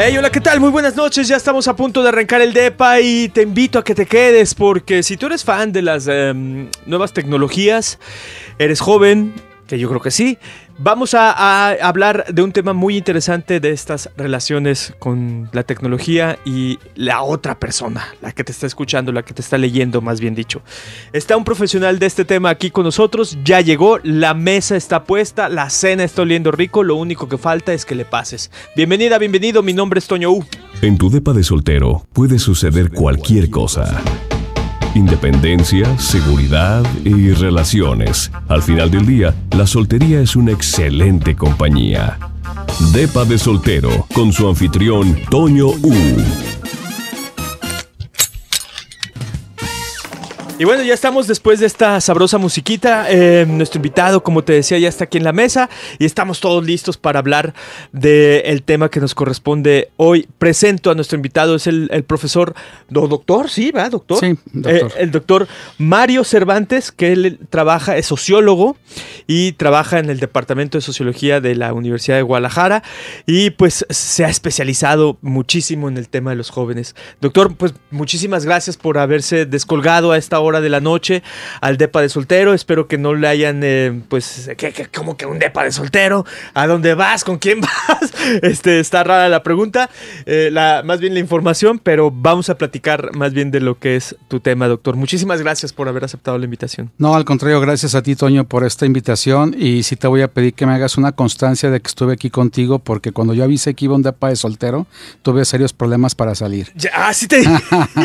Hey, hola, ¿qué tal? Muy buenas noches. Ya estamos a punto de arrancar el DEPA y te invito a que te quedes porque si tú eres fan de las em, nuevas tecnologías, eres joven, que yo creo que sí, Vamos a, hablar de un tema muy interesante de estas relaciones con la tecnología y la otra persona, la que te está escuchando, la que te está leyendo, más bien dicho. Está un profesional de este tema aquí con nosotros, ya llegó, la mesa está puesta, la cena está oliendo rico, lo único que falta es que le pases. Bienvenida, bienvenido, mi nombre es Toño U. En tu depa de soltero puede suceder cualquier cosa. Independencia, seguridad y relaciones. Al final del día, la soltería es una excelente compañía. Depa de Soltero, con su anfitrión Toño U. Y bueno, ya estamos después de esta sabrosa musiquita. Eh, nuestro invitado, como te decía, ya está aquí en la mesa y estamos todos listos para hablar del tema que nos corresponde hoy. Presento a nuestro invitado, es el, profesor, doctor, sí, va, doctor. Sí, eh, doctor. el doctor Mario Cervantes, que él trabaja, es sociólogo y trabaja en el Departamento de Sociología de la Universidad de Guadalajara y pues se ha especializado muchísimo en el tema de los jóvenes. Doctor, pues muchísimas gracias por haberse descolgado a esta hora hora de la noche al depa de soltero. Espero que no le hayan, eh, pues, ¿qué, que un depa de soltero? ¿A dónde vas? ¿Con quién vas? Este, está rara la pregunta, eh, la, más bien la información, pero vamos a platicar más bien de lo que es tu tema, doctor. Muchísimas gracias por haber aceptado la invitación. No, al contrario, gracias a ti, Toño, por esta invitación y si te voy a pedir que me hagas una constancia de que estuve aquí contigo porque cuando yo avisé que iba un depa de soltero, tuve serios problemas para salir. ah, sí te...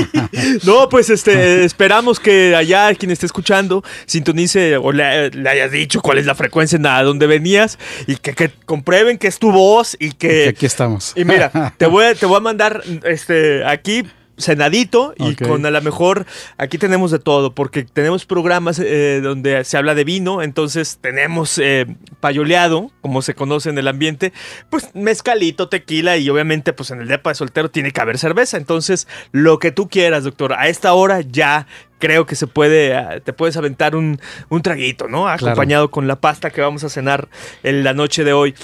no, pues este, esperamos que allá quien esté escuchando sintonice o le, hayas dicho cuál es la frecuencia nada a dónde venías y que, comprueben que es tu voz y que... aquí estamos. Y mira, te voy, te voy a mandar este, aquí cenadito y con a lo mejor aquí tenemos de todo, porque tenemos programas eh, donde se habla de vino, entonces tenemos eh, payoleado, como se conoce en el ambiente, pues mezcalito, tequila y obviamente pues en el depa de soltero tiene que haber cerveza, entonces lo que tú quieras, doctor, a esta hora ya creo que se puede, ah, te puedes aventar un, traguito, ¿no? Acompañado con la pasta que vamos a cenar en la noche de hoy.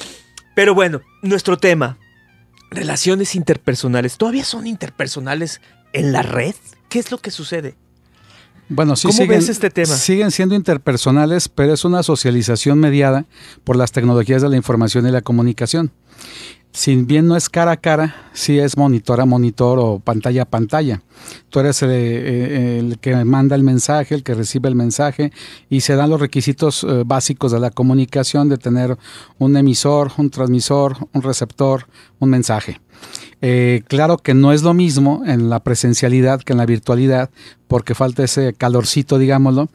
Pero bueno, nuestro tema, relaciones interpersonales, ¿todavía son interpersonales en la red? ¿Qué es lo que sucede? Bueno, sí ¿Cómo ves este tema? Siguen siendo interpersonales, pero es una socialización mediada por las tecnologías de la información y la comunicación si bien no es cara a cara, sí es monitor a monitor o pantalla a pantalla. Tú eres eh, eh, el, que manda el mensaje, el que recibe el mensaje y se dan los requisitos eh, básicos de la comunicación de tener un emisor, un transmisor, un receptor, un mensaje. claro que no es lo mismo en la presencialidad que en la virtualidad, porque falta ese calorcito, digámoslo,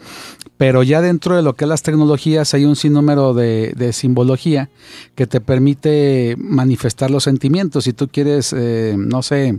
pero ya dentro de lo que las tecnologías hay un sinnúmero de, de simbología que te permite manifestar los sentimientos. Si tú quieres, eh, no sé,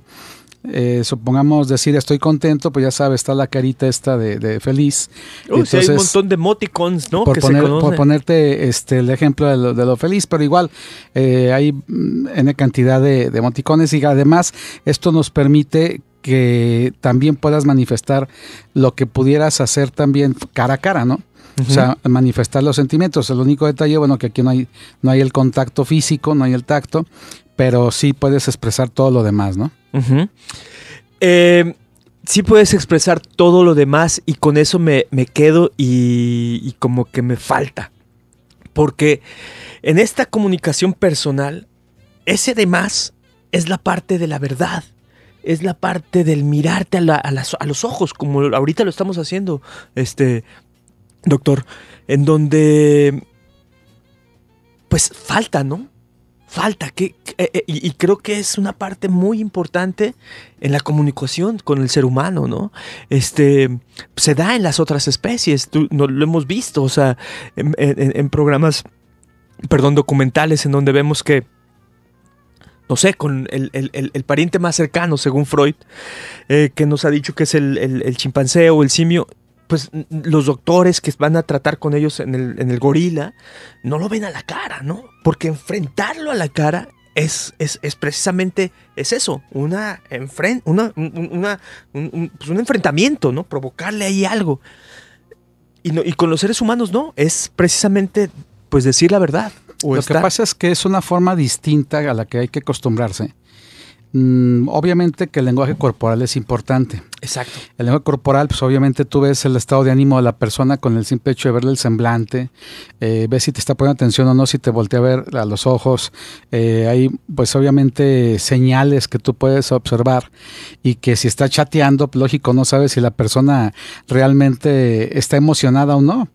eh, supongamos decir estoy contento, pues ya sabes, está la carita esta de, feliz. Entonces, hay un montón de moticons, ¿no? Por, que por ponerte este, el ejemplo de lo, feliz, pero igual eh, hay en mm, cantidad de, de y además esto nos permite que también puedas manifestar lo que pudieras hacer también cara a cara, ¿no? O sea, manifestar los sentimientos. El único detalle, bueno, que aquí no hay, no hay el contacto físico, no hay el tacto, pero sí puedes expresar todo lo demás, ¿no? Eh, sí puedes expresar todo lo demás y con eso me, quedo y, como que me falta. Porque en esta comunicación personal, ese demás es la parte de la verdad es la parte del mirarte a, a, los ojos, como ahorita lo estamos haciendo, este, doctor, en donde pues falta, ¿no? Falta, que, eh, eh, y, creo que es una parte muy importante en la comunicación con el ser humano, ¿no? Este, se da en las otras especies, no, lo hemos visto, o sea, en, programas, perdón, documentales en donde vemos que no sé, con el, pariente más cercano, según Freud, eh, que nos ha dicho que es el, el, chimpancé o el simio, pues los doctores que van a tratar con ellos en el, en el gorila no lo ven a la cara, ¿no? Porque enfrentarlo a la cara es, es, precisamente es eso, una, pues, un, enfrentamiento, ¿no? Provocarle ahí algo. Y, no, y, con los seres humanos no, es precisamente pues decir la verdad. Lo que pasa es que es una forma distinta a la que hay que acostumbrarse. Mm, obviamente que el lenguaje corporal es importante. Exacto. El lenguaje corporal, pues obviamente tú ves el estado de ánimo de la persona con el simple hecho de verle el semblante, eh, ves si te está poniendo atención o no, si te voltea a ver a los ojos. Eh, hay, pues obviamente, señales que tú puedes observar y que si está chateando, pues, lógico, no sabes si la persona realmente está emocionada o no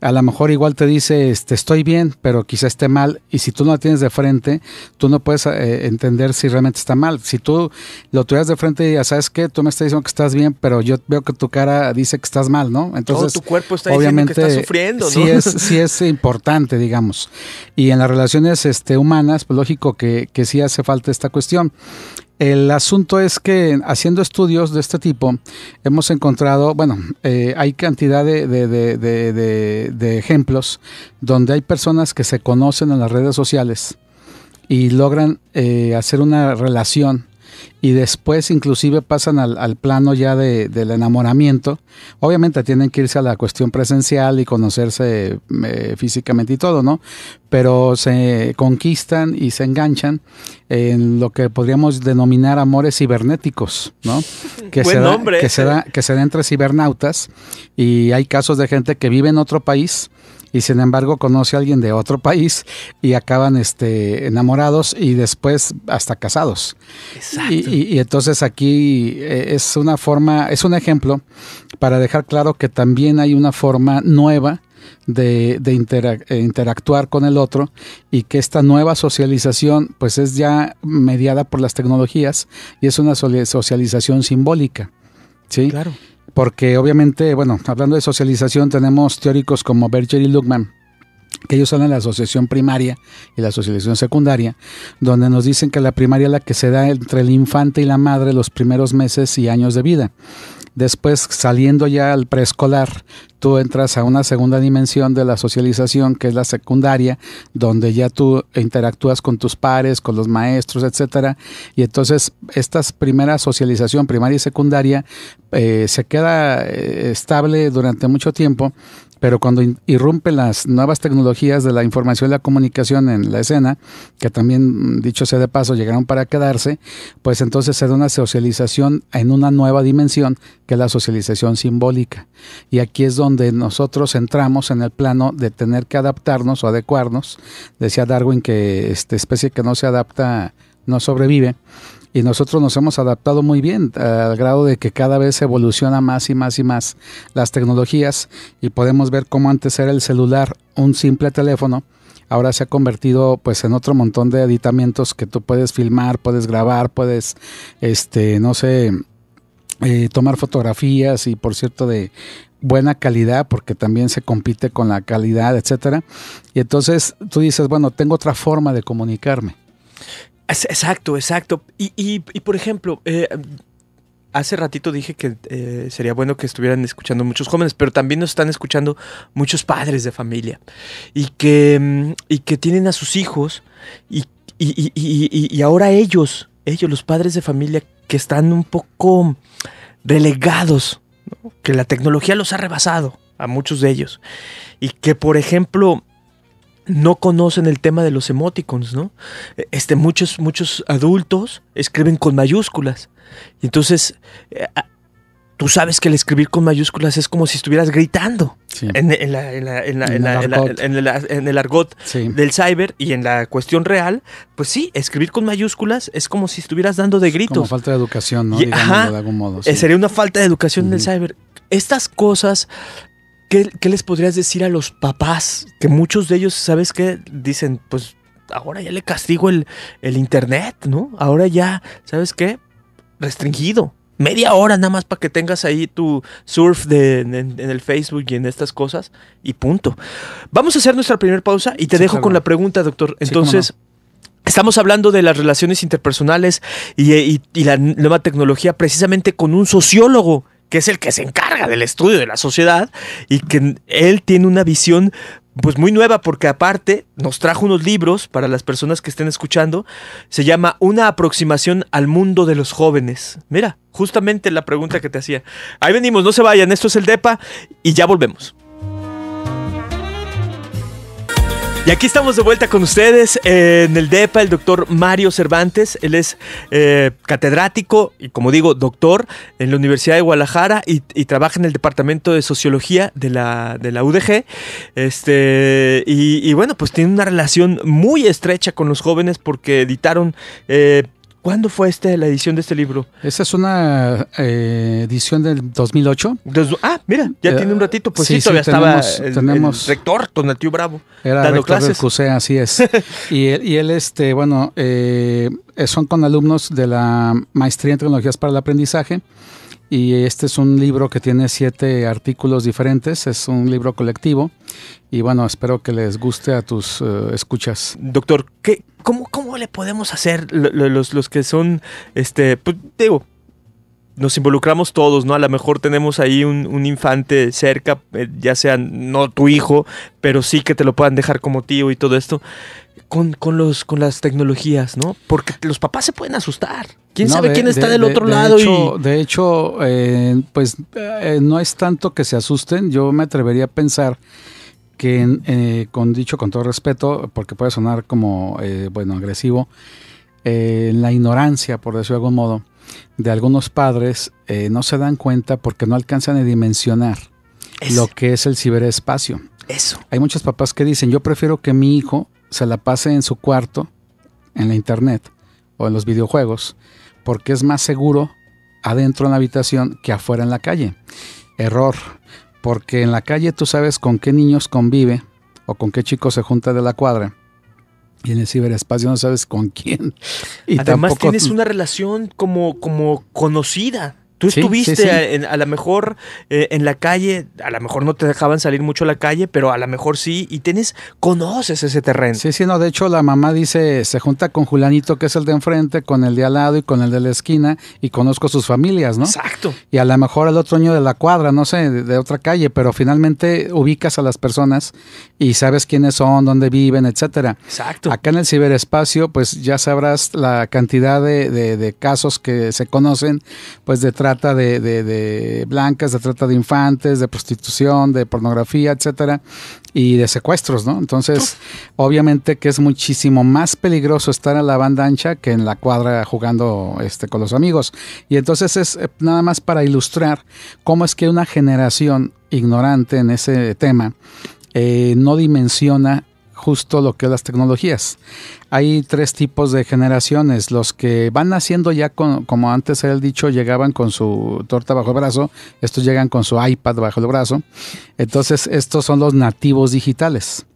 a lo mejor igual te dice, este, estoy bien, pero quizá esté mal, y si tú no la tienes de frente, tú no puedes eh, entender si realmente está mal. Si tú lo tuvieras de frente y ya sabes que tú me estás diciendo que estás bien, pero yo veo que tu cara dice que estás mal, ¿no? Entonces, Todo tu cuerpo está obviamente, diciendo que está sufriendo, ¿no? Sí es, sí es importante, digamos. Y en las relaciones este, humanas, pues lógico que, que sí hace falta esta cuestión. El asunto es que haciendo estudios de este tipo hemos encontrado, bueno, eh, hay cantidad de, ejemplos donde hay personas que se conocen en las redes sociales y logran eh, hacer una relación y después inclusive pasan al, al plano ya de, del enamoramiento. Obviamente tienen que irse a la cuestión presencial y conocerse eh, físicamente y todo, ¿no? Pero se conquistan y se enganchan en lo que podríamos denominar amores cibernéticos, ¿no? Que, Buen se, da, que, se da, que se da entre cibernautas y hay casos de gente que vive en otro país y sin embargo conoce a alguien de otro país y acaban este, enamorados y después hasta casados. Exacto. Y, entonces aquí eh, es una forma, es un ejemplo para dejar claro que también hay una forma nueva de, eh, interactuar con el otro y que esta nueva socialización pues es ya mediada por las tecnologías y es una socialización simbólica. ¿sí? Claro porque obviamente, bueno, hablando de socialización, tenemos teóricos como Berger y Luckman, que ellos hablan de la asociación primaria y la asociación secundaria, donde nos dicen que la primaria es la que se da entre el infante y la madre los primeros meses y años de vida. Después, saliendo ya al preescolar, tú entras a una segunda dimensión de la socialización, que es la secundaria, donde ya tú interactúas con tus pares, con los maestros, etcétera. Y entonces, esta primera socialización, primaria y secundaria, eh, se queda eh, estable durante mucho tiempo pero cuando irrumpen las nuevas tecnologías de la información y la comunicación en la escena, que también, mm, dicho sea de paso, llegaron para quedarse, pues entonces se da una socialización en una nueva dimensión, que es la socialización simbólica. Y aquí es donde nosotros entramos en el plano de tener que adaptarnos o adecuarnos. Decía Darwin que esta especie que no se adapta no sobrevive. Y nosotros nos hemos adaptado muy bien al grado de que cada vez evoluciona más y más y más las tecnologías y podemos ver cómo antes era el celular un simple teléfono, ahora se ha convertido pues en otro montón de aditamentos que tú puedes filmar, puedes grabar, puedes, este, no sé, eh, tomar fotografías y por cierto de buena calidad porque también se compite con la calidad, etcétera. Y entonces tú dices, bueno, tengo otra forma de comunicarme. Exacto, exacto. Y, y, y por ejemplo, eh, hace ratito dije que eh, sería bueno que estuvieran escuchando muchos jóvenes, pero también nos están escuchando muchos padres de familia y que, mm, y que tienen a sus hijos y, y, y ahora ellos, ellos, los padres de familia que están un poco relegados, que la tecnología los ha rebasado a muchos de ellos y que, por ejemplo, no conocen el tema de los emoticons, ¿no? E, este, muchos, muchos adultos escriben con mayúsculas. entonces, eh, tú sabes que el escribir con mayúsculas es como si estuvieras gritando en, el argot del cyber y en la cuestión real, pues sí, escribir con mayúsculas es como si estuvieras dando de gritos. Como falta de educación, ¿no? Eh, sería una falta de educación en el cyber. Estas cosas ¿qué, les podrías decir a los papás? Que muchos de ellos, ¿sabes qué? Dicen, pues ahora ya le castigo el, internet, ¿no? Ahora ya, ¿sabes qué? Restringido. Media hora nada más para que tengas ahí tu surf en, el Facebook y en estas cosas y punto. Vamos a hacer nuestra primera pausa y te dejo con la pregunta, doctor. Entonces, Estamos hablando de las relaciones interpersonales y, y la nueva tecnología precisamente con un sociólogo que es el que se encarga del estudio de la sociedad y que él tiene una visión pues muy nueva porque aparte nos trajo unos libros para las personas que estén escuchando. Se llama Una aproximación al mundo de los jóvenes. Mira, justamente la pregunta que te hacía. Ahí venimos, no se vayan, esto es el DEPA y ya volvemos. Y aquí estamos de vuelta con ustedes eh, en el DEPA, el doctor Mario Cervantes. Él es eh, catedrático y, como digo, doctor en la Universidad de Guadalajara y, trabaja en el Departamento de Sociología de la, UDG. Este, y, bueno, pues tiene una relación muy estrecha con los jóvenes porque editaron eh, ¿Cuándo fue este, la edición de este libro? Esa es una eh, edición del 2008. ah, mira, ya eh, tiene un ratito, pues sí, todavía tenemos, estaba el, tenemos, rector, Bravo, era dando clases. así es. y, él, y, él, este, bueno, eh, son con alumnos de la Maestría en Tecnologías para el Aprendizaje. Y este es un libro que tiene siete artículos diferentes, es un libro colectivo. Y bueno, espero que les guste a tus escuchas. Doctor, ¿qué, ¿Cómo, le podemos hacer los, que son, este, pues, digo, nos involucramos todos, ¿no? A lo mejor tenemos ahí un, infante cerca, eh, ya sea no tu hijo, pero sí que te lo puedan dejar como tío y todo esto, con, los, con las tecnologías, ¿no? Porque los papás se pueden asustar. ¿Quién sabe quién está del otro lado? y... De hecho, eh, pues eh, no es tanto que se asusten, yo me atrevería a pensar que eh, con dicho con todo respeto, porque puede sonar como, eh, bueno, agresivo, eh, la ignorancia, por decirlo de algún modo, de algunos padres no se dan cuenta porque no alcanzan a dimensionar lo que es el ciberespacio. Eso. Hay muchos papás que dicen, yo prefiero que mi hijo se la pase en su cuarto, en la internet o en los videojuegos, porque es más seguro adentro en la habitación que afuera en la calle. Error porque en la calle tú sabes con qué niños convive o con qué chicos se junta de la cuadra. Y en el ciberespacio no sabes con quién. Y Además tienes una relación como, como conocida. Tú estuviste A, lo mejor eh, en la calle, a lo mejor no te dejaban salir mucho a la calle, pero a lo mejor sí, y tienes, conoces ese terreno. Sí, sí, no, de hecho la mamá dice, se junta con Julanito, que es el de enfrente, con el de al lado y con el de la esquina, y conozco sus familias, ¿no? Exacto. Y a lo mejor al otro año de la cuadra, no sé, de, otra calle, pero finalmente ubicas a las personas y sabes quiénes son, dónde viven, etcétera. Exacto. Acá en el ciberespacio, pues ya sabrás la cantidad de, de casos que se conocen, pues detrás trata de, blancas, de trata de infantes, de prostitución, de pornografía, etcétera, y de secuestros, ¿no? Entonces, obviamente que es muchísimo más peligroso estar a la banda ancha que en la cuadra jugando este, con los amigos. Y entonces es eh, nada más para ilustrar cómo es que una generación ignorante en ese tema eh, no dimensiona justo lo que las tecnologías. Hay tres tipos de generaciones, los que van naciendo ya con, como antes era el dicho, llegaban con su torta bajo el brazo, estos llegan con su iPad bajo el brazo, entonces estos son los nativos digitales.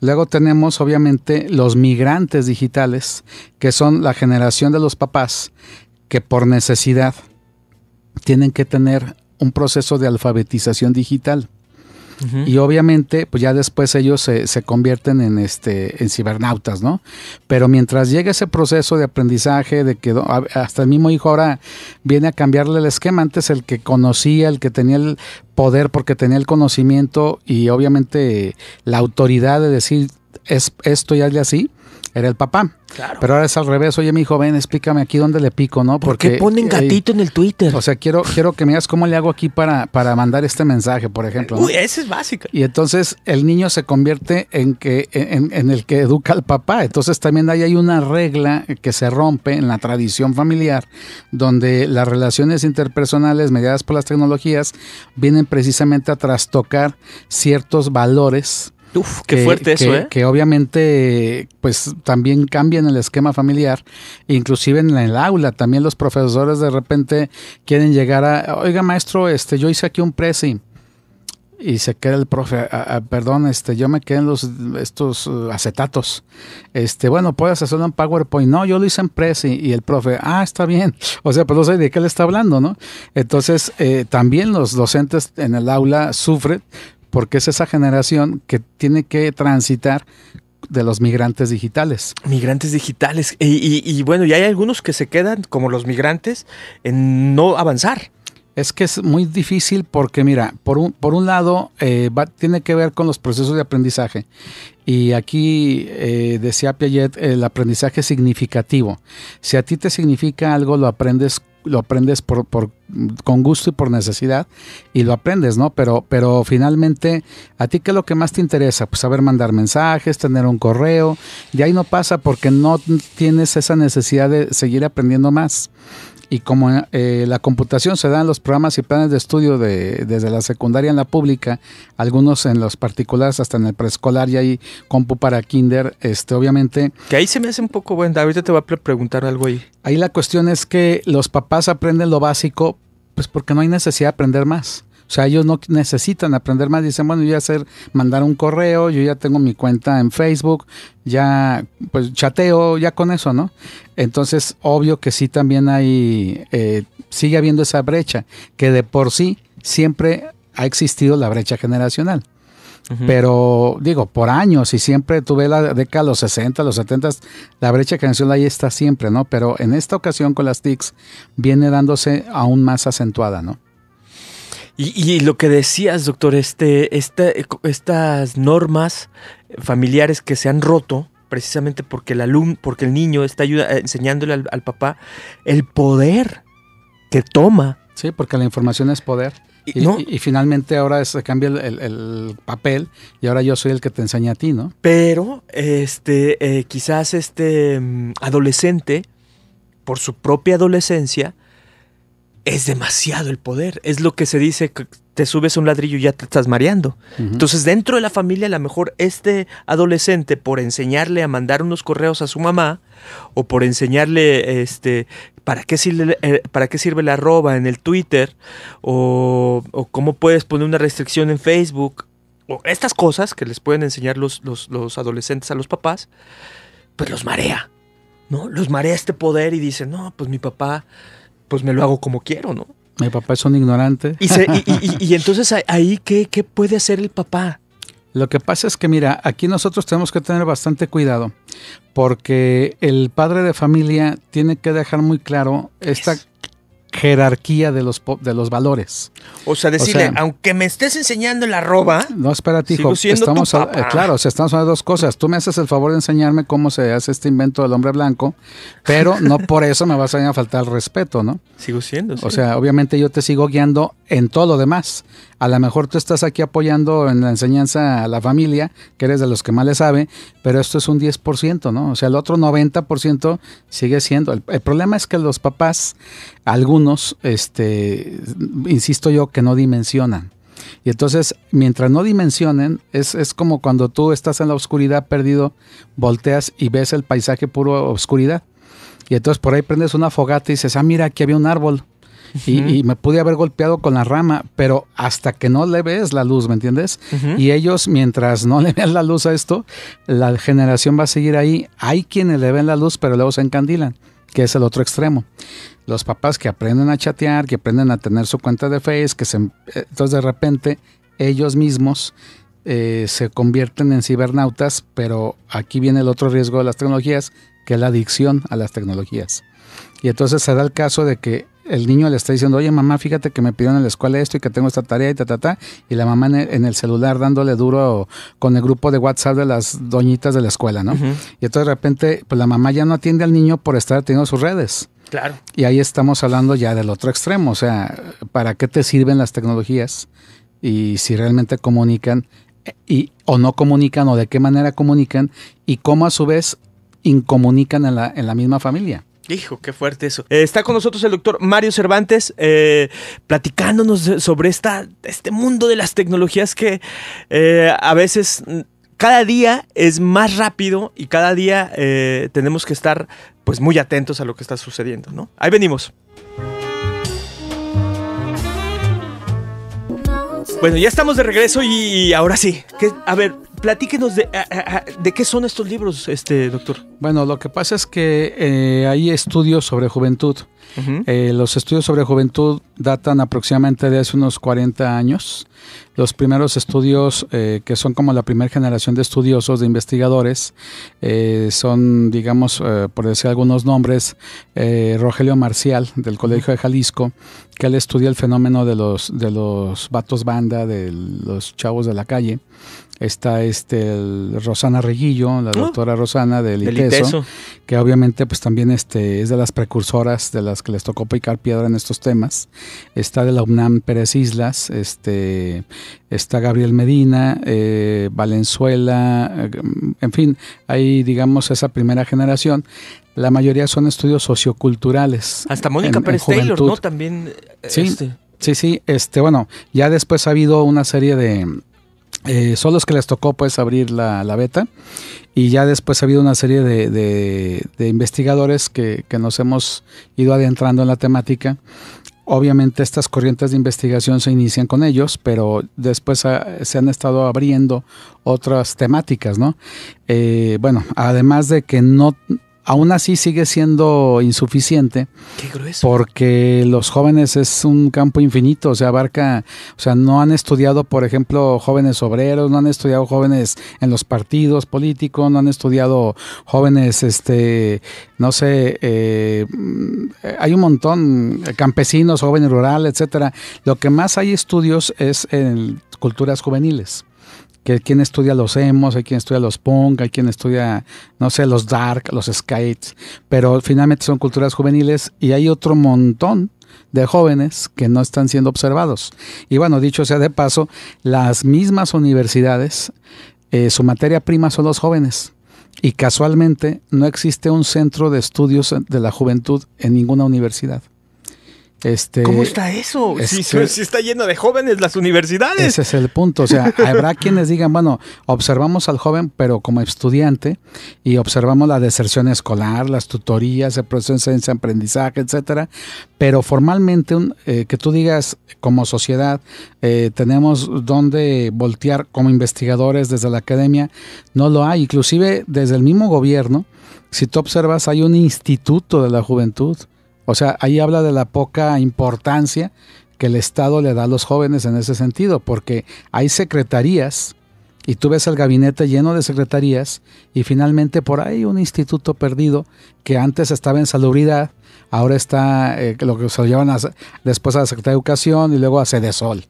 Luego tenemos obviamente los migrantes digitales, que son la generación de los papás que por necesidad tienen que tener un proceso de alfabetización digital y obviamente pues ya después ellos se, se, convierten en, este, en cibernautas, ¿no? Pero mientras llega ese proceso de aprendizaje, de que hasta el mismo hijo ahora viene a cambiarle el esquema, antes el que conocía, el que tenía el poder porque tenía el conocimiento y obviamente la autoridad de decir es, esto y hazle así, era el papá. Pero ahora es al revés. Oye, mi hijo, ven, explícame aquí dónde le pico, ¿no? Porque, ¿Por qué ponen eh, gatito en el Twitter? O sea, quiero, quiero que me digas cómo le hago aquí para, para mandar este mensaje, por ejemplo. Uy, ese es básico. Y entonces el niño se convierte en, que, en, en el que educa al papá. Entonces también ahí hay una regla que se rompe en la tradición familiar, donde las relaciones interpersonales mediadas por las tecnologías vienen precisamente a trastocar ciertos valores Uf, qué fuerte eso, ¿eh? Que obviamente, pues también cambian el esquema familiar, inclusive en el aula, también los profesores de repente quieren llegar a, oiga maestro, este, yo hice aquí un presi y se queda el profe, ah, ah, perdón, este, yo me quedé en los, estos uh, acetatos. Este, bueno, puedes hacerlo en PowerPoint. No, yo lo hice en Prezi y, el profe, ah, está bien. O sea, pero pues no sé de qué le está hablando, ¿no? Entonces, eh, también los docentes en el aula sufren porque es esa generación que tiene que transitar de los migrantes digitales. Migrantes digitales. Y, bueno, y hay algunos que se quedan, como los migrantes, en no avanzar. Es que es muy difícil porque, mira, por un, por un lado, eh, tiene que ver con los procesos de aprendizaje. Y aquí eh, decía Piaget, el aprendizaje significativo. Si a ti te significa algo, lo aprendes lo aprendes por, por, con gusto y por necesidad y lo aprendes, ¿no? Pero, pero finalmente, ¿a ti qué es lo que más te interesa? Pues saber mandar mensajes, tener un correo. y ahí no pasa porque no tienes esa necesidad de seguir aprendiendo más. Y como eh, la computación se da en los programas y planes de estudio de, desde la secundaria en la pública, algunos en los particulares, hasta en el preescolar y hay compu para kinder, este, obviamente... Que ahí se me hace un poco bueno, ahorita te va a preguntar algo ahí. Ahí la cuestión es que los papás aprenden lo básico, pues porque no hay necesidad de aprender más. O sea, ellos no necesitan aprender más. Dicen, bueno, yo a sé mandar un correo, yo ya tengo mi cuenta en Facebook, ya pues chateo, ya con eso, ¿no? Entonces, obvio que sí también hay, eh, sigue habiendo esa brecha, que de por sí siempre ha existido la brecha generacional. Pero digo, por años y siempre tuve la década, los 60, los 70, la brecha generacional ahí está siempre, ¿no? Pero en esta ocasión con las TICs viene dándose aún más acentuada, ¿no? Y, lo que decías, doctor, este, eh, estas normas familiares que se han roto precisamente porque el, porque el niño está ayuda, eh, enseñándole al, papá el poder que toma. Sí, porque la información es poder. Y, finalmente ahora se cambia el, papel y ahora yo soy el que te enseña a ti, ¿no? Pero este, eh, quizás este mm, adolescente, por su propia adolescencia, es demasiado el poder. Es lo que se dice que te subes a un ladrillo y ya te estás mareando. Entonces, dentro de la familia, a lo mejor este adolescente, por enseñarle a mandar unos correos a su mamá, o por enseñarle este para qué sirve, eh, para qué sirve la arroba en el Twitter, o, cómo puedes poner una restricción en Facebook, o estas cosas que les pueden enseñar los, adolescentes a los papás, pues los marea. ¿No? Los marea este poder y dice no, pues mi papá pues me lo hago como quiero, ¿no? Mi papá es un ignorante. Y, entonces ahí, ¿qué, puede hacer el papá? Lo que pasa es que, mira, aquí nosotros tenemos que tener bastante cuidado, porque el padre de familia tiene que dejar muy claro esta, jerarquía de los, de los valores. O sea, decirle, aunque me estés enseñando la arroba. No, espérate, hijo. Estamos claro, o sea, estamos hablando de dos cosas. Tú me haces el favor de enseñarme cómo se hace este invento del hombre blanco, pero no por eso me vas a faltar respeto, ¿no? Sigo siendo. O sea, obviamente yo te sigo guiando en todo lo demás. A lo mejor tú estás aquí apoyando en la enseñanza a la familia, que eres de los que más le sabe, pero esto es un 10%, ¿no? O sea, el otro 90% sigue siendo. El, el problema es que los papás, algunos algunos, este, insisto yo, que no dimensionan. Y entonces, mientras no dimensionen, es, como cuando tú estás en la oscuridad perdido, volteas y ves el paisaje puro oscuridad. Y entonces por ahí prendes una fogata y dices, ah, mira, aquí había un árbol. y, me pude haber golpeado con la rama, pero hasta que no le ves la luz, ¿me entiendes? Y ellos, mientras no le vean la luz a esto, la generación va a seguir ahí. Hay quienes le ven la luz, pero luego se encandilan, que es el otro extremo los papás que aprenden a chatear, que aprenden a tener su cuenta de Facebook, que se, em, eh, entonces de repente ellos mismos eh, se convierten en cibernautas, pero aquí viene el otro riesgo de las tecnologías, que es la adicción a las tecnologías. Y entonces se da el caso de que el niño le está diciendo, oye mamá, fíjate que me pidieron en la escuela esto y que tengo esta tarea y ta, ta, ta. Y la mamá en el, celular dándole duro con el grupo de WhatsApp de las doñitas de la escuela, ¿no? Y entonces de repente, pues la mamá ya no atiende al niño por estar teniendo sus redes. Claro. Y ahí estamos hablando ya del otro extremo, o sea, ¿para qué te sirven las tecnologías? Y si realmente comunican eh, y, o no comunican o de qué manera comunican y cómo a su vez incomunican la, en la misma familia. Hijo, qué fuerte eso. Eh, está con nosotros el doctor Mario Cervantes eh, platicándonos sobre esta, este mundo de las tecnologías que eh, a veces cada día es más rápido y cada día tenemos que estar pues muy atentos a lo que está sucediendo, ¿no? Ahí venimos. Bueno, ya estamos de regreso y ahora sí. A ver, platíquenos ah, ah, ah, de, qué son estos libros, este doctor. Bueno, lo que pasa es que eh, hay estudios sobre juventud. Eh, los estudios sobre juventud datan aproximadamente de hace unos 40 años. Los primeros estudios, eh, que son como la primera generación de estudiosos, de investigadores, son, digamos, por decir algunos nombres, Rogelio Marcial, del Colegio de Jalisco, que él estudia el fenómeno de los, de los vatos banda, de los chavos de la calle está este Rosana Reguillo, la ah. doctora Rosana del, Iqueso, que obviamente pues también este es de las precursoras de las que les tocó picar piedra en estos temas. Está de la UNAM Pérez Islas, este está Gabriel Medina, eh, Valenzuela, eh, en fin, hay digamos esa primera generación la mayoría son estudios socioculturales. Hasta Mónica Pérez Taylor, ¿no? También. Eh, sí, este. sí, sí. Este, bueno, ya después ha habido una serie de, eh, son los que les tocó pues abrir la, beta y ya después ha habido una serie de, investigadores que, nos hemos ido adentrando en la temática. Obviamente estas corrientes de investigación se inician con ellos, pero después se han estado abriendo otras temáticas, ¿no? Eh, bueno, además de que no aún así sigue siendo insuficiente. Porque los jóvenes es un campo infinito, o sea, abarca, o sea, no han estudiado, por ejemplo, jóvenes obreros, no han estudiado jóvenes en los partidos políticos, no han estudiado jóvenes, este, no sé, eh, hay un montón, campesinos, jóvenes rurales, etcétera. Lo que más hay estudios es en culturas juveniles que hay quien estudia los emos, hay quien estudia los punk, hay quien estudia, no sé, los dark, los skates, pero finalmente son culturas juveniles y hay otro montón de jóvenes que no están siendo observados. Y bueno, dicho sea de paso, las mismas universidades, eh, su materia prima son los jóvenes. Y casualmente no existe un centro de estudios de la juventud en ninguna universidad. Este, ¿Cómo está eso? si, está lleno de jóvenes las universidades. Ese es el punto. O sea, habrá quienes digan, bueno, observamos al joven, pero como estudiante, y observamos la deserción escolar, las tutorías, el proceso de aprendizaje, etcétera. Pero formalmente, eh, que tú digas, como sociedad, eh, tenemos donde voltear como investigadores desde la academia, no lo hay. Inclusive desde el mismo gobierno, si tú observas, hay un instituto de la juventud. O sea, ahí habla de la poca importancia que el Estado le da a los jóvenes en ese sentido, porque hay secretarías y tú ves el gabinete lleno de secretarías y finalmente por ahí un instituto perdido que antes estaba en salubridad ahora está eh, lo que se lo llevan después a la Secretaría de Educación y luego a Cedesol.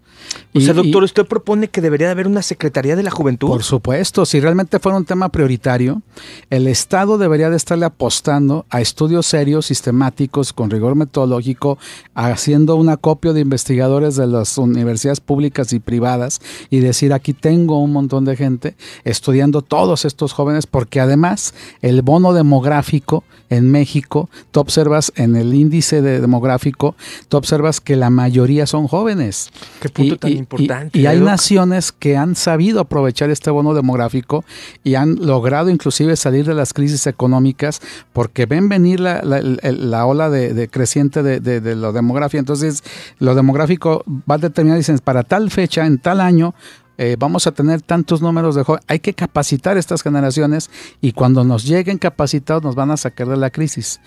O sea, doctor, ¿usted propone que debería haber una Secretaría de la Juventud? Por supuesto, si realmente fuera un tema prioritario, el Estado debería de estarle apostando a estudios serios, sistemáticos, con rigor metodológico, haciendo un acopio de investigadores de las universidades públicas y privadas y decir, aquí tengo un montón de gente estudiando todos estos jóvenes, porque además el bono demográfico en México, tú observas en el índice demográfico, tú observas que la mayoría son jóvenes. Qué punto tan importante. Y, hay naciones que han sabido aprovechar este bono demográfico y han logrado inclusive salir de las crisis económicas porque ven venir la, ola de, de creciente de, de, de, la demografía. Entonces, lo demográfico va a determinar, dicen, para tal fecha, en tal año, eh, vamos a tener tantos números de jóvenes. Hay que capacitar estas generaciones y cuando nos lleguen capacitados nos van a sacar de la crisis.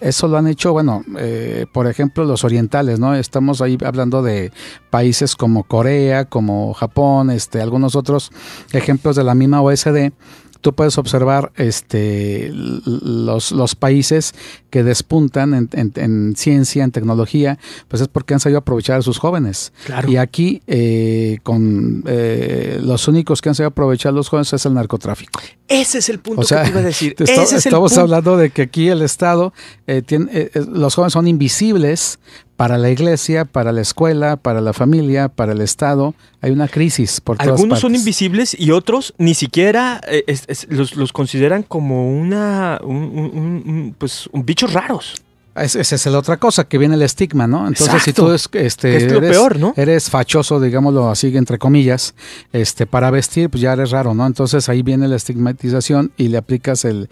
Eso lo han hecho, bueno, eh, por ejemplo, los orientales, ¿no? Estamos ahí hablando de países como Corea, como Japón, este, algunos otros ejemplos de la misma OSD tú puedes observar este, los, países que despuntan en, en, ciencia, en tecnología, pues es porque han sabido aprovechar a sus jóvenes. Y aquí, eh, con eh, los únicos que han sabido aprovechar a los jóvenes es el narcotráfico. Ese es el punto que iba a decir. estamos hablando de que aquí el Estado, eh, tiene, los jóvenes son invisibles para la iglesia, para la escuela, para la familia, para el Estado. Hay una crisis por todas Algunos son invisibles y otros ni siquiera eh, los, consideran como una, un, un, un, pues, bichos raros esa es la otra cosa, que viene el estigma, ¿no? Entonces, si tú es, este, eres, peor, eres fachoso, digámoslo así, entre comillas, este, para vestir, pues ya eres raro, ¿no? Entonces ahí viene la estigmatización y le aplicas el,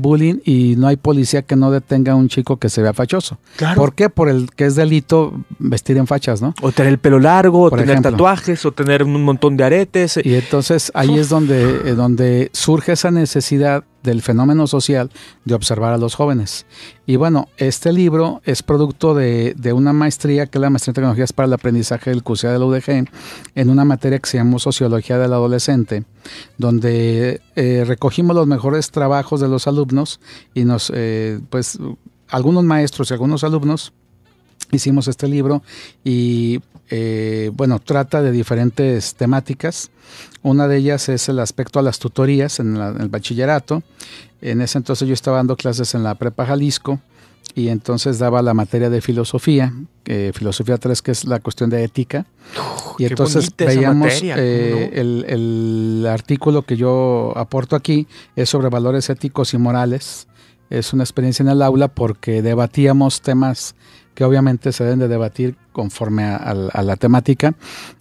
bullying y no hay policía que no detenga a un chico que se vea fachoso. ¿Por qué? Por el que es delito vestir en fachas, ¿no? O tener el pelo largo, o tener tatuajes, o tener un montón de aretes. Y entonces ahí es donde, eh, donde surge esa necesidad del fenómeno social de observar a los jóvenes. Y bueno, este libro es producto de, una maestría que la maestría en tecnologías para el aprendizaje del CUSEA de la UDG e en una materia que se llamó Sociología del Adolescente, donde eh, recogimos los mejores trabajos de los alumnos y nos, eh, pues, algunos maestros y algunos alumnos hicimos este libro y eh, bueno, trata de diferentes temáticas. Una de ellas es el aspecto a las tutorías en, el bachillerato. En ese entonces yo estaba dando clases en la prepa Jalisco y entonces daba la materia de filosofía, filosofía 3, que es la cuestión de ética. y entonces veíamos eh, el, el, artículo que yo aporto aquí es sobre valores éticos y morales. Es una experiencia en el aula porque debatíamos temas que obviamente se deben de debatir conforme a, la temática.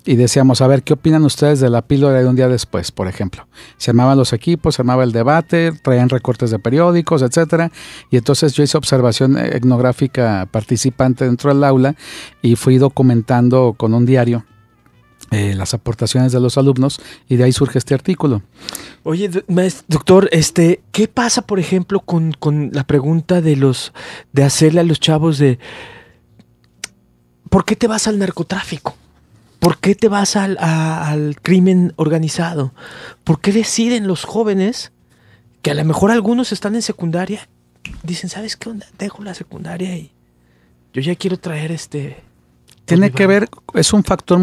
Y decíamos, a ver, ¿qué opinan ustedes de la píldora de un día después, por ejemplo? Se armaban los equipos, se armaba el debate, traían recortes de periódicos, etcétera. Y entonces yo hice observación etnográfica participante dentro del aula y fui documentando con un diario eh, las aportaciones de los alumnos y de ahí surge este artículo. Oye, doctor, este, ¿qué pasa, por ejemplo, con, con, la pregunta de los de hacerle a los chavos de ¿por qué te vas al narcotráfico? ¿Por qué te vas al, crimen organizado? ¿Por qué deciden los jóvenes que a lo mejor algunos están en secundaria? Dicen, ¿sabes qué onda? Dejo la secundaria y yo ya quiero traer este tiene pues, que ver, es un factor,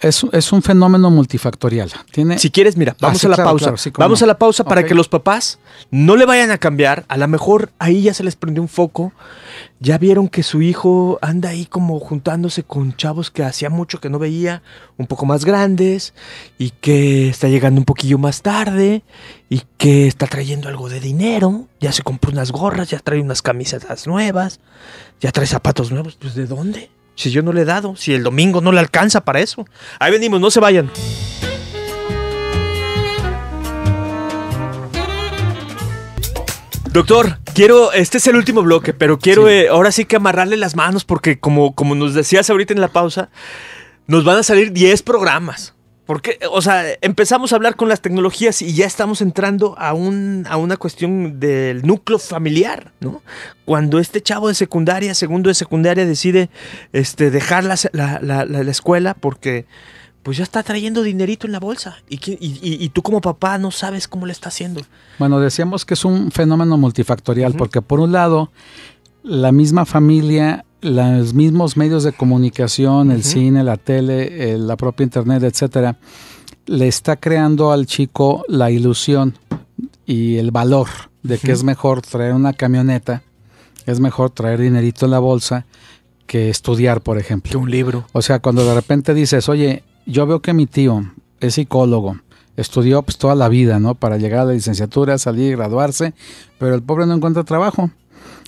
es, es un fenómeno multifactorial. si quieres, mira, vamos a la pausa. vamos a la pausa para que los papás no le vayan a cambiar. A lo mejor ahí ya se les prendió un foco. Ya vieron que su hijo anda ahí como juntándose con chavos que hacía mucho que no veía, un poco más grandes, y que está llegando un poquillo más tarde, y que está trayendo algo de dinero. Ya se compró unas gorras, ya trae unas camisas nuevas, ya trae zapatos nuevos. Pues ¿de dónde? Si yo no le he dado, si el domingo no le alcanza para eso. Ahí venimos, no se vayan. Doctor, quiero, este es el último bloque, pero quiero eh, ahora sí que amarrarle las manos porque como, como nos decías ahorita en la pausa, nos van a salir 10 programas. Porque, o sea, empezamos a hablar con las tecnologías y ya estamos entrando a, un, a una cuestión del núcleo familiar, ¿no? Cuando este chavo de secundaria, segundo de secundaria, decide este, dejar la, escuela porque pues ya está trayendo dinerito en la bolsa. Y, tú como papá no sabes cómo le está haciendo. Bueno, decíamos que es un fenómeno multifactorial, porque por un lado, la misma familia los mismos medios de comunicación, el cine, la tele, la propia internet, etcétera, le está creando al chico la ilusión y el valor de que es mejor traer una camioneta, es mejor traer dinerito en la bolsa que estudiar, por ejemplo. Que un libro. O sea, cuando de repente dices, oye, yo veo que mi tío es psicólogo, estudió pues, toda la vida, ¿no? Para llegar a la licenciatura, salir, y graduarse, pero el pobre no encuentra trabajo.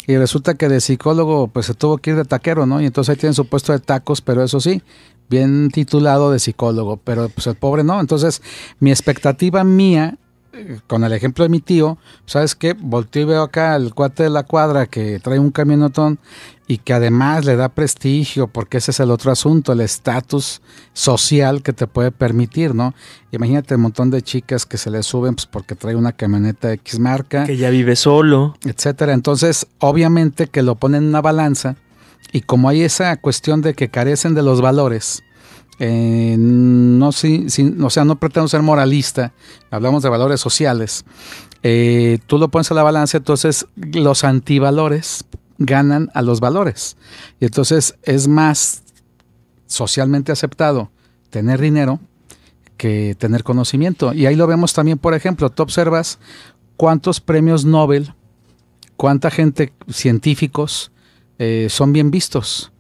Y resulta que de psicólogo pues se tuvo que ir de taquero, ¿no? Y entonces ahí tienen su puesto de tacos, pero eso sí, bien titulado de psicólogo, pero pues el pobre no. Entonces mi expectativa mía con el ejemplo de mi tío, ¿sabes qué? Volteo y veo acá al cuate de la cuadra que trae un camionotón y que además le da prestigio, porque ese es el otro asunto, el estatus social que te puede permitir, ¿no? Imagínate un montón de chicas que se le suben pues, porque trae una camioneta X marca. Que ya vive solo. Etcétera. Entonces, obviamente que lo ponen en una balanza y como hay esa cuestión de que carecen de los valores, eh, no, si, o sea, no pretendo ser moralista, hablamos de valores sociales, eh, tú lo pones a la balanza, entonces los antivalores ganan a los valores. Y entonces es más socialmente aceptado tener dinero que tener conocimiento. Y ahí lo vemos también, por ejemplo, tú observas cuántos premios Nobel, cuánta gente, científicos, eh, son bien vistos.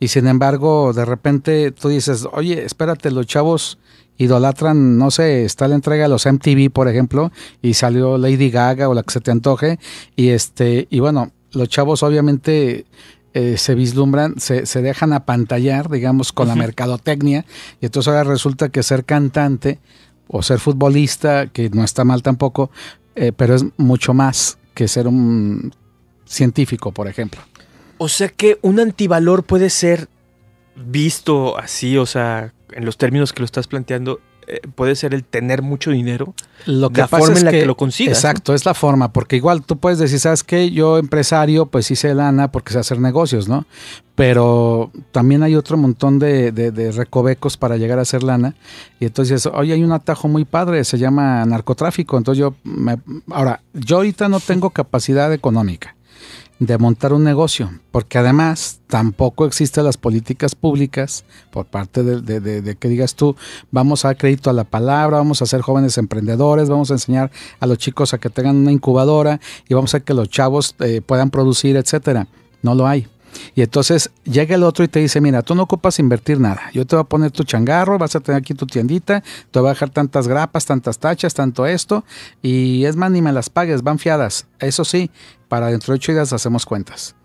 Y sin embargo, de repente tú dices, oye, espérate, los chavos idolatran, no sé, está la entrega de los MTV, por ejemplo, y salió Lady Gaga o la que se te antoje, y este, y bueno, los chavos obviamente eh, se vislumbran, se, se, dejan apantallar, digamos, con la mercadotecnia, y entonces ahora resulta que ser cantante o ser futbolista, que no está mal tampoco, eh, pero es mucho más que ser un científico, por ejemplo. O sea que un antivalor puede ser visto así, o sea, en los términos que lo estás planteando, eh, puede ser el tener mucho dinero. Lo que la forma es en la que, lo consigas. Exacto, es la forma, porque igual tú puedes decir, ¿sabes qué? Yo, empresario, pues hice lana porque sé hacer negocios, ¿no? Pero también hay otro montón de, recovecos para llegar a hacer lana. Y entonces, hoy hay un atajo muy padre, se llama narcotráfico. Entonces yo, me, ahora, yo ahorita no tengo capacidad económica de montar un negocio, porque además tampoco existen las políticas públicas por parte de, que digas tú, vamos a dar crédito a la palabra, vamos a ser jóvenes emprendedores, vamos a enseñar a los chicos a que tengan una incubadora y vamos a que los chavos eh, puedan producir, etcétera. No lo hay. Y entonces llega el otro y te dice, mira, tú no ocupas invertir nada. Yo te voy a poner tu changarro, vas a tener aquí tu tiendita, te voy a dejar tantas grapas, tantas tachas, tanto esto. Y es más, ni me las pagues, van fiadas. Eso sí, para dentro de ocho días hacemos cuentas.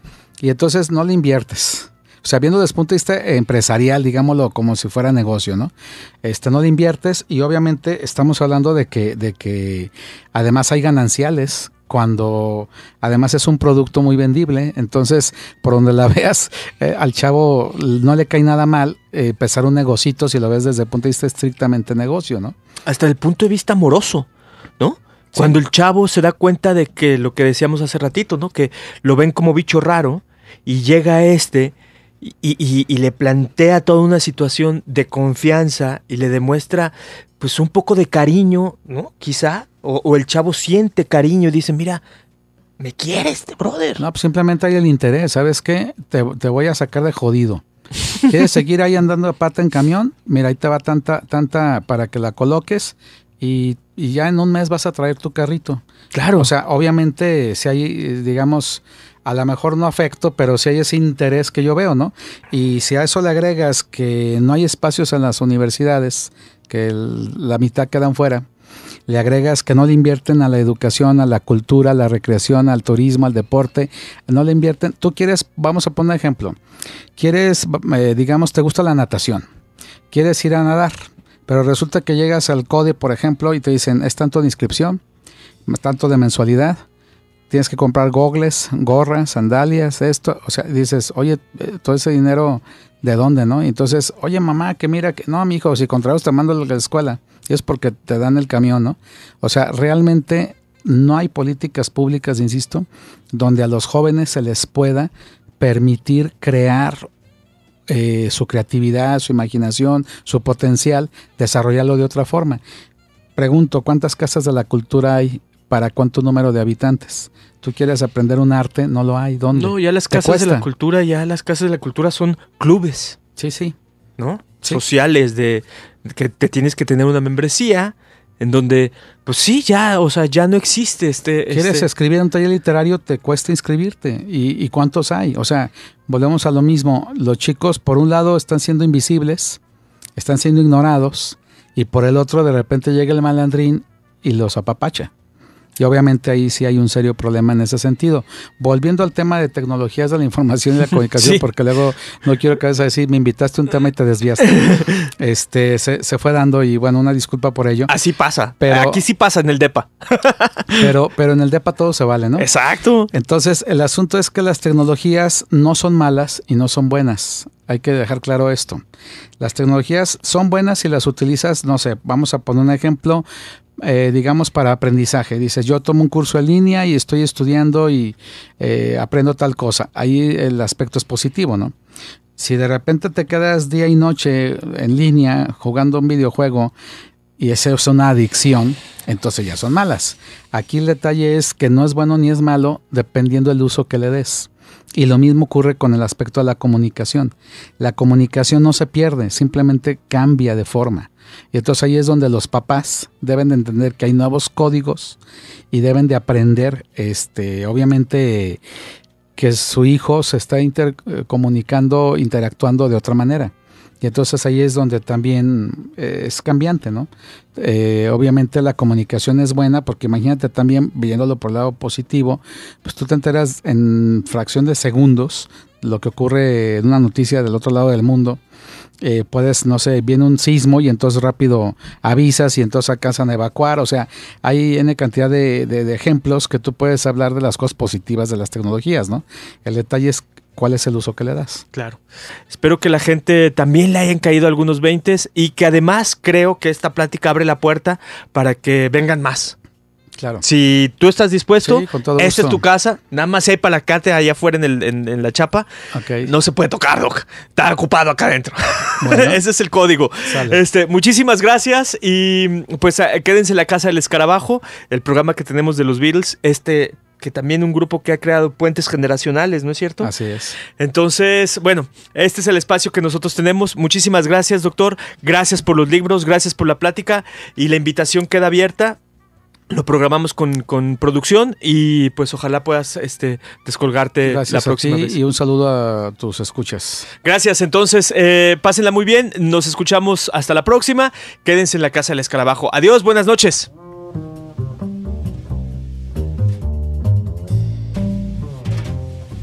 Y entonces no le inviertes. O sea, viendo desde el punto de vista empresarial, digámoslo como si fuera negocio, ¿no? Este, no le inviertes y obviamente estamos hablando de que, de que además hay gananciales cuando además es un producto muy vendible, entonces por donde la veas, eh, al chavo no le cae nada mal eh, pesar un negocito si lo ves desde el punto de vista estrictamente negocio, ¿no? Hasta el punto de vista amoroso, ¿no? Cuando el chavo se da cuenta de que lo que decíamos hace ratito, ¿no? Que lo ven como bicho raro y llega este y, y le plantea toda una situación de confianza y le demuestra pues un poco de cariño, ¿no? Quizá o, el chavo siente cariño y dice, mira, me quiere este brother. No, pues simplemente hay el interés, ¿sabes qué? Te, voy a sacar de jodido. ¿Quieres seguir ahí andando a pata en camión? Mira, ahí te va tanta, tanta para que la coloques y, ya en un mes vas a traer tu carrito. Claro. O sea, obviamente si hay, digamos, a lo mejor no afecto, pero si hay ese interés que yo veo, ¿no? Y si a eso le agregas que no hay espacios en las universidades, que la mitad quedan fuera, le agregas que no le invierten a la educación, a la cultura, a la recreación, al turismo, al deporte. No le invierten. Tú quieres, vamos a poner un ejemplo. Quieres, eh, digamos, te gusta la natación. Quieres ir a nadar. Pero resulta que llegas al CODE, por ejemplo, y te dicen, es tanto de inscripción, tanto de mensualidad, tienes que comprar gogles, gorras, sandalias, esto. O sea, dices, oye, eh, todo ese dinero, ¿de dónde, no? entonces, oye, mamá, que mira, que no, mi hijo, si contrario te mando a la escuela es porque te dan el camión, ¿no? O sea, realmente no hay políticas públicas, insisto, donde a los jóvenes se les pueda permitir crear eh, su creatividad, su imaginación, su potencial, desarrollarlo de otra forma. Pregunto, ¿cuántas casas de la cultura hay para cuánto número de habitantes? Tú quieres aprender un arte, no lo hay, ¿dónde? No, ya las casas de la cultura, ya las casas de la cultura son clubes. Sí, sí. ¿No? Sociales de que te tienes que tener una membresía en donde, pues sí, ya, o sea, ya no existe este... ¿Quieres este escribir un taller literario? Te cuesta inscribirte. ¿Y, ¿Y, cuántos hay? O sea, volvemos a lo mismo. Los chicos, por un lado, están siendo invisibles, están siendo ignorados, y por el otro, de repente llega el malandrín y los apapacha. Y obviamente ahí sí hay un serio problema en ese sentido. Volviendo al tema de tecnologías de la información y la comunicación, porque luego no quiero que vayas a decir, me invitaste a un tema y te desviaste. este se, fue dando y bueno, una disculpa por ello. Así pasa. Pero, Aquí sí pasa en el DEPA. pero, pero en el DEPA todo se vale, ¿no? Exacto. Entonces, el asunto es que las tecnologías no son malas y no son buenas hay que dejar claro esto. Las tecnologías son buenas si las utilizas, no sé, vamos a poner un ejemplo eh, digamos, para aprendizaje. Dices, yo tomo un curso en línea y estoy estudiando y eh, aprendo tal cosa. Ahí el aspecto es positivo, ¿no? Si de repente te quedas día y noche en línea jugando un videojuego y esa es una adicción, entonces ya son malas. Aquí el detalle es que no es bueno ni es malo dependiendo del uso que le des. Y lo mismo ocurre con el aspecto de la comunicación. La comunicación no se pierde, simplemente cambia de forma. Y entonces ahí es donde los papás deben de entender que hay nuevos códigos y deben de aprender, este, obviamente, que su hijo se está eh, comunicando, interactuando de otra manera entonces ahí es donde también eh, es cambiante, ¿no? Eh, obviamente la comunicación es buena porque imagínate también, viéndolo por el lado positivo, pues tú te enteras en fracción de segundos lo que ocurre en una noticia del otro lado del mundo. Eh, puedes, no sé, viene un sismo y entonces rápido avisas y entonces alcanzan a evacuar. O sea, hay una cantidad de, de, ejemplos que tú puedes hablar de las cosas positivas de las tecnologías, ¿no? El detalle es cuál es el uso que le das. Claro. Espero que la gente también le hayan caído algunos 20 y que además creo que esta plática abre la puerta para que vengan más. Claro. Si tú estás dispuesto, esta es tu casa, nada más hay para la allá afuera en, la chapa. No se puede tocar, Doc. Está ocupado acá adentro. Ese es el código. Este, muchísimas gracias y pues quédense en la casa del escarabajo, el programa que tenemos de los Beatles. Este que también un grupo que ha creado puentes generacionales, ¿no es cierto? Así es. Entonces, bueno, este es el espacio que nosotros tenemos. Muchísimas gracias, doctor. Gracias por los libros, gracias por la plática y la invitación queda abierta lo programamos con, producción y pues ojalá puedas este, descolgarte la próxima Y un saludo a tus escuchas. Gracias, entonces eh, pásenla muy bien, nos escuchamos hasta la próxima, quédense en la casa del escarabajo. Adiós, buenas noches.